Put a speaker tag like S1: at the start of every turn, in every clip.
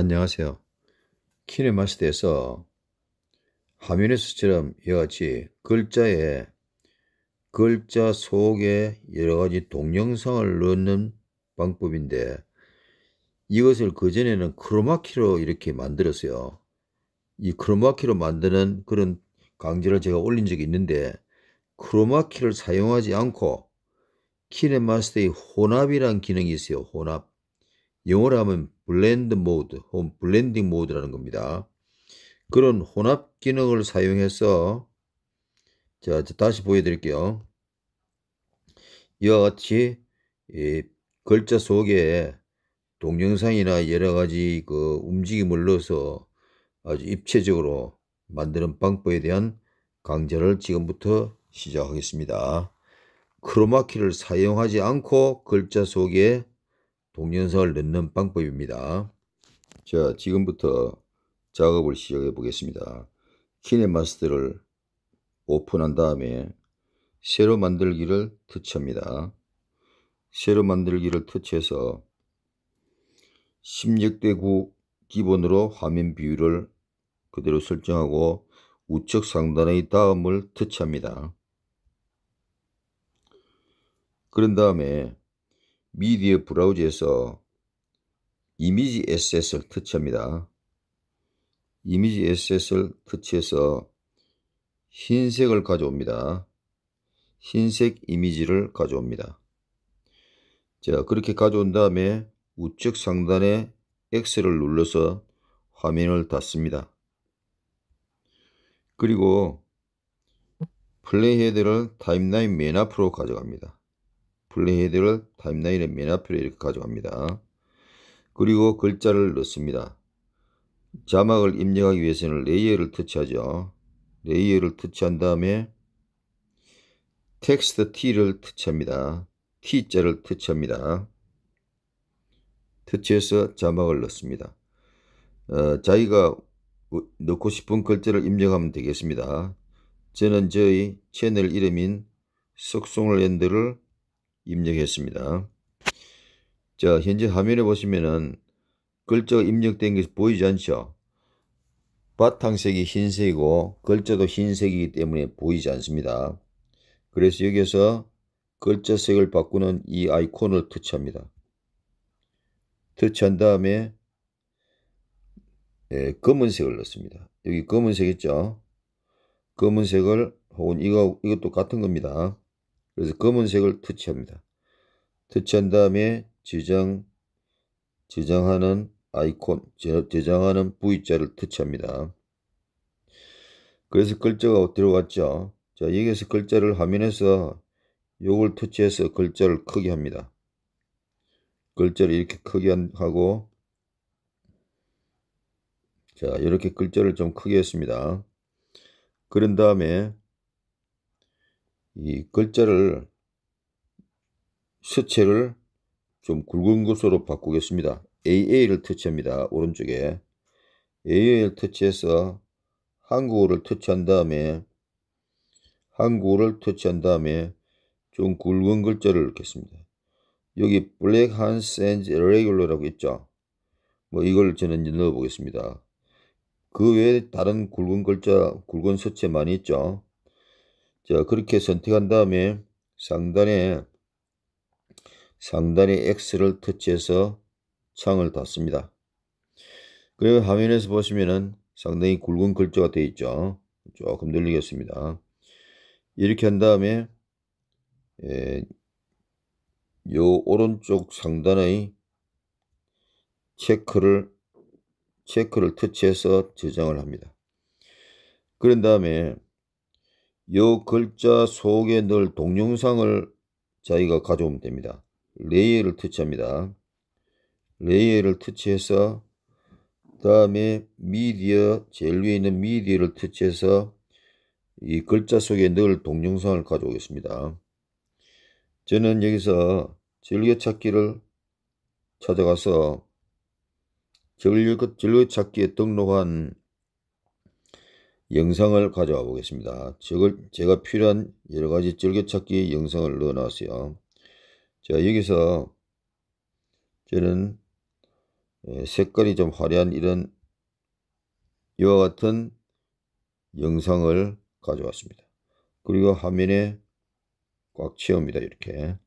S1: 안녕하세요. 키네마스터에서 화면의수처럼 이와 같이 글자에 글자 속에 여러 가지 동영상을 넣는 방법인데 이것을 그전에는 크로마키로 이렇게 만들었어요. 이 크로마키로 만드는 그런 강좌를 제가 올린 적이 있는데 크로마키를 사용하지 않고 키네마스터의 혼합이란 기능이 있어요. 혼합. 영어로 하면 블렌드 모드 혹은 블렌딩 모드라는 겁니다. 그런 혼합 기능을 사용해서 자 다시 보여드릴게요. 이와 같이 글자 속에 동영상이나 여러 가지 그 움직임을 넣어서 아주 입체적으로 만드는 방법에 대한 강좌를 지금부터 시작하겠습니다. 크로마키를 사용하지 않고 글자 속에 동연설을 넣는 방법입니다. 자, 지금부터 작업을 시작해 보겠습니다. 키네마스터를 오픈한 다음에 세로 만들기를 터치합니다. 세로 만들기를 터치해서 16대 9 기본으로 화면 비율을 그대로 설정하고 우측 상단의 다음을 터치합니다. 그런 다음에 미디어 브라우저에서 이미지 에셋를 터치합니다. 이미지 에셋를 터치해서 흰색을 가져옵니다. 흰색 이미지를 가져옵니다. 자 그렇게 가져온 다음에 우측 상단에 X를 눌러서 화면을 닫습니다. 그리고 플레이 헤드를 타임라인 맨 앞으로 가져갑니다. 플레이헤드를 타임라인의 맨 앞으로 이렇게 가져갑니다. 그리고 글자를 넣습니다. 자막을 입력하기 위해서는 레이어를 터치하죠. 레이어를 터치한 다음에 텍스트 T를 터치합니다. T자를 터치합니다. 터치해서 자막을 넣습니다. 어, 자기가 넣고 싶은 글자를 입력하면 되겠습니다. 저는 저희 채널 이름인 석송을 엔드를 입력했습니다. 자, 현재 화면에 보시면은 글자가 입력된 게 보이지 않죠? 바탕색이 흰색이고 글자도 흰색이기 때문에 보이지 않습니다. 그래서 여기에서 글자색을 바꾸는 이 아이콘을 터치합니다. 터치한 다음에 예, 검은색을 넣습니다. 여기 검은색 있죠? 검은색을 혹은 이거, 이것도 같은 겁니다. 그래서 검은색을 터치합니다. 터치한 다음에 저장, 저장하는 아이콘, 저장하는 V자를 터치합니다. 그래서 글자가 들어갔죠. 자, 여기서 에 글자를 화면에서 요걸 터치해서 글자를 크게 합니다. 글자를 이렇게 크게 하고 자 이렇게 글자를 좀 크게 했습니다. 그런 다음에 이 글자를 수체를좀 굵은 것으로 바꾸겠습니다. AA를 터치합니다. 오른쪽에 AA를 터치해서 한국어를 터치한 다음에 한국어를 터치한 다음에 좀 굵은 글자를 넣겠습니다. 여기 Black Hands and Regular라고 있죠. 뭐 이걸 저는 이제 넣어보겠습니다. 그 외에 다른 굵은 글자, 굵은 서체 많이 있죠. 자, 그렇게 선택한 다음에 상단에 상단의 X를 터치해서 창을 닫습니다. 그리고 화면에서 보시면은 상당히 굵은 글자가 되어 있죠. 조금 늘리겠습니다. 이렇게 한 다음에 예, 요 오른쪽 상단의 체크를 체크를 터치해서 저장을 합니다. 그런 다음에 요 글자 속에 늘 동영상을 자기가 가져오면 됩니다. 레이어를 터치합니다. 레이어를 터치해서 그 다음에 미디어 제일 위에 있는 미디어를 터치해서 이 글자 속에 늘 동영상을 가져오겠습니다. 저는 여기서 진료찾기를 찾아가서 진료찾기에 등록한 영상을 가져와 보겠습니다. 적을 제가 필요한 여러가지 즐겨찾기 영상을 넣어놨어요. 자 여기서 저는 색깔이 좀 화려한 이런 이와 같은 영상을 가져왔습니다. 그리고 화면에 꽉 채웁니다. 이렇게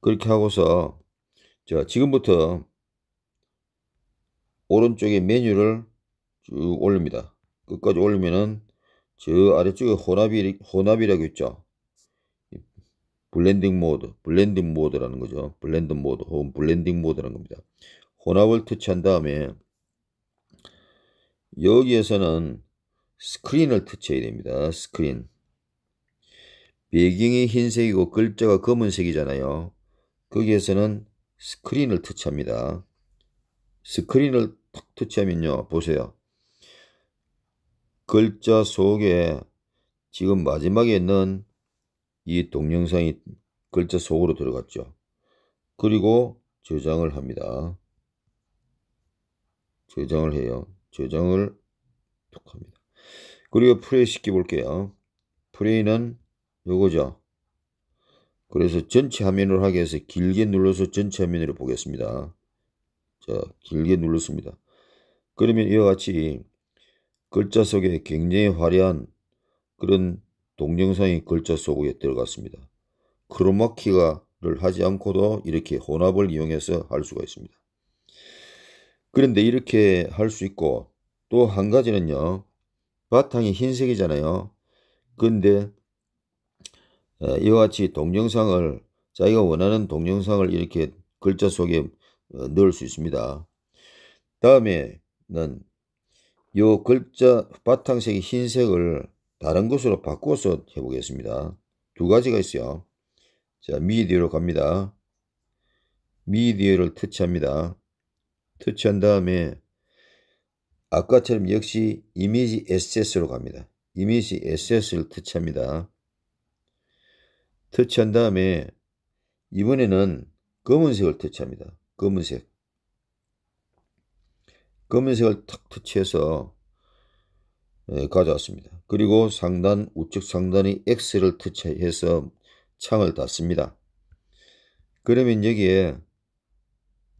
S1: 그렇게 하고서 자 지금부터 오른쪽에 메뉴를 쭉 올립니다. 끝까지 올리면은 저 아래쪽에 혼합이, 혼합이라고 있죠. 블렌딩 모드, 블렌딩 모드라는 거죠. 블렌드 모드 혹은 블렌딩 모드라는 겁니다. 혼합을 터치한 다음에 여기에서는 스크린을 터치해야 됩니다. 스크린. 배경이 흰색이고 글자가 검은색이잖아요. 거기에서는 스크린을 터치합니다. 스크린을 탁 터치하면요. 보세요. 글자 속에 지금 마지막에 있는 이 동영상이 글자 속으로 들어갔죠. 그리고 저장을 합니다. 저장을 해요. 저장을 툭 합니다. 그리고 프레이 시켜볼게요. 프레이는 요거죠. 그래서 전체 화면으로 하게해서 길게 눌러서 전체 화면으로 보겠습니다. 자, 길게 눌렀습니다. 그러면 이와 같이 글자 속에 굉장히 화려한 그런 동영상이 글자 속에 들어갔습니다. 크로마키가를 하지 않고도 이렇게 혼합을 이용해서 할 수가 있습니다. 그런데 이렇게 할 수 있고 또 한 가지는요. 바탕이 흰색이잖아요. 근데 어, 이와 같이 동영상을 자기가 원하는 동영상을 이렇게 글자 속에 어, 넣을 수 있습니다. 다음에는 요 글자 바탕색이 흰색을 다른 것으로 바꿔서 해보겠습니다. 두 가지가 있어요. 자, 미디어로 갑니다. 미디어를 터치합니다. 터치한 다음에 아까처럼 역시 이미지 SS로 갑니다. 이미지 SS를 터치합니다. 터치한 다음에 이번에는 검은색을 터치합니다. 검은색. 검은색을 탁 터치해서 예, 가져왔습니다. 그리고 상단 우측 상단의 X를 터치해서 창을 닫습니다. 그러면 여기에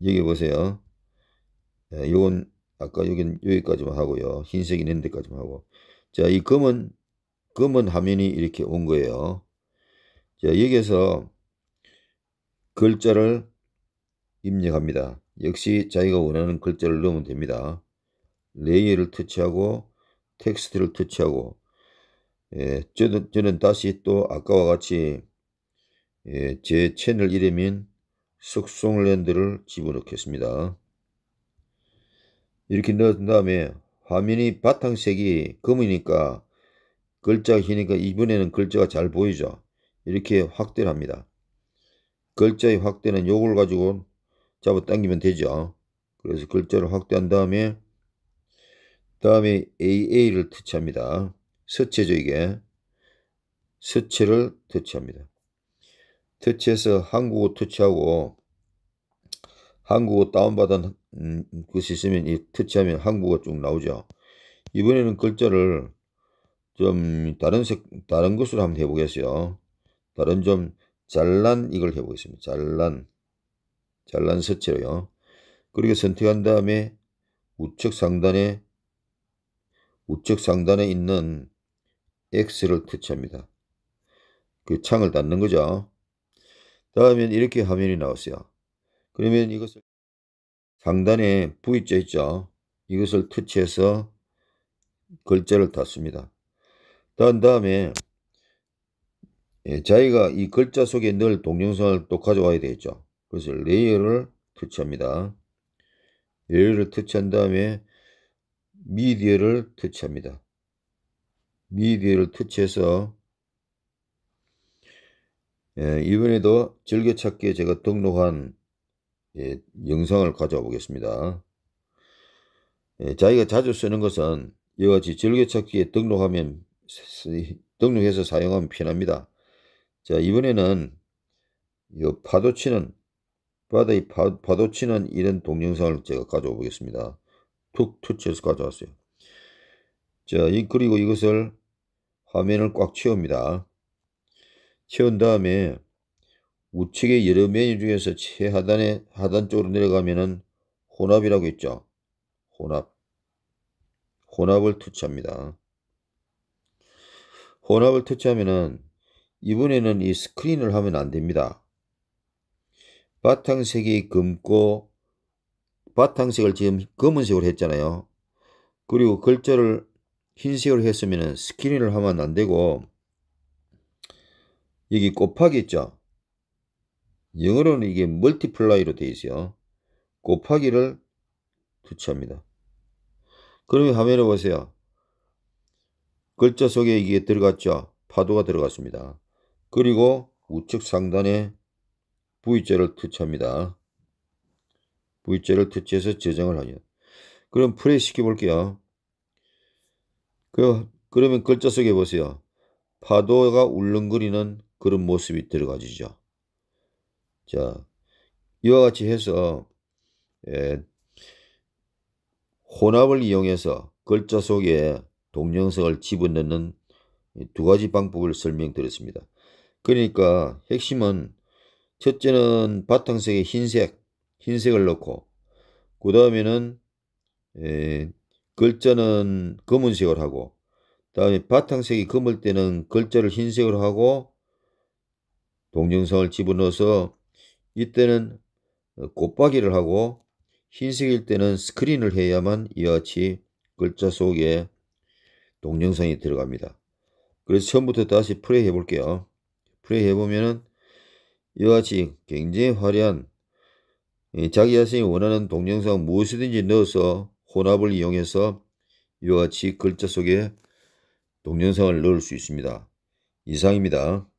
S1: 여기 보세요. 이건 예, 아까 여긴 여기까지만 하고요. 흰색 있는 데까지만 하고 자이 검은 검은 화면이 이렇게 온 거예요. 자 여기에서 글자를 입력합니다. 역시 자기가 원하는 글자를 넣으면 됩니다. 레이어를 터치하고 텍스트를 터치하고 예, 저도, 저는 다시 또 아까와 같이 예, 제 채널 이름인 속송랜드를 집어넣겠습니다. 이렇게 넣은 다음에 화면이 바탕색이 검으니까 글자가 희니까 이번에는 글자가 잘 보이죠. 이렇게 확대를 합니다. 글자의 확대는 요걸 가지고 잡아 당기면 되죠. 그래서 글자를 확대한 다음에 다음에 AA를 터치합니다. 서체죠 이게. 서체를 터치합니다. 터치해서 한국어 터치하고 한국어 다운받은 음, 것이 있으면 이 터치하면 한국어 쭉 나오죠. 이번에는 글자를 좀 다른 색 다른 것으로 한번 해보겠어요. 다른 좀 잘난 이걸 해보겠습니다. 잘난 잘난 서체로요. 그리고 선택한 다음에 우측 상단에 우측 상단에 있는 X를 터치합니다. 그 창을 닫는 거죠. 다음엔 이렇게 화면이 나왔어요. 그러면 이것을 상단에 V자 있죠. 이것을 터치해서 글자를 닫습니다. 단 다음에 예, 자기가 이 글자 속에 넣을 동영상을 또 가져와야 되겠죠. 그래서 레이어를 터치합니다. 레이어를 터치한 다음에 미디어를 터치합니다. 미디어를 터치해서 예, 이번에도 즐겨찾기에 제가 등록한 예, 영상을 가져와 보겠습니다. 예, 자기가 자주 쓰는 것은 이와 같이 즐겨찾기에 등록하면 등록해서 사용하면 편합니다. 자 이번에는 이 파도치는 바다의 파도치는 이런 동영상을 제가 가져와 보겠습니다. 툭 터치해서 가져왔어요. 자, 이, 그리고 이것을 화면을 꽉 채웁니다. 채운 다음에 우측의 여러 메뉴 중에서 최하단에 하단 쪽으로 내려가면은 혼합이라고 있죠. 혼합. 혼합을 투치합니다 혼합을 터치하면은 이번에는 이 스크린을 하면 안 됩니다. 바탕색이 검고 바탕색을 지금 검은색으로 했잖아요. 그리고 글자를 흰색으로 했으면 스크린을 하면 안되고 여기 곱하기 있죠. 영어로는 이게 멀티플라이로 되어 있어요. 곱하기를 터치합니다. 그러면 화면을 보세요. 글자 속에 이게 들어갔죠. 파도가 들어갔습니다. 그리고 우측 상단에 V자를 터치합니다. V자를 터치해서 저장을 하죠. 그럼 플레이 시켜볼게요. 그, 그러면 글자 속에 보세요. 파도가 울렁거리는 그런 모습이 들어가지죠. 자, 이와 같이 해서 예, 혼합을 이용해서 글자 속에 동영상을 집어넣는 두 가지 방법을 설명드렸습니다. 그러니까 핵심은 첫째는 바탕색에 흰색, 흰색을 넣고 그 다음에는 글자는 검은색을 하고 다음에 바탕색이 검을 때는 글자를 흰색으로 하고 동정상을 집어넣어서 이때는 어, 곱박이를 하고 흰색일 때는 스크린을 해야만 이와 같이 글자 속에 동영상이 들어갑니다. 그래서 처음부터 다시 플레이 해볼게요. 플레이 해보면은 이와 같이 굉장히 화려한 자기 자신이 원하는 동영상 무엇이든지 넣어서 혼합을 이용해서 이와 같이 글자 속에 동영상을 넣을 수 있습니다. 이상입니다.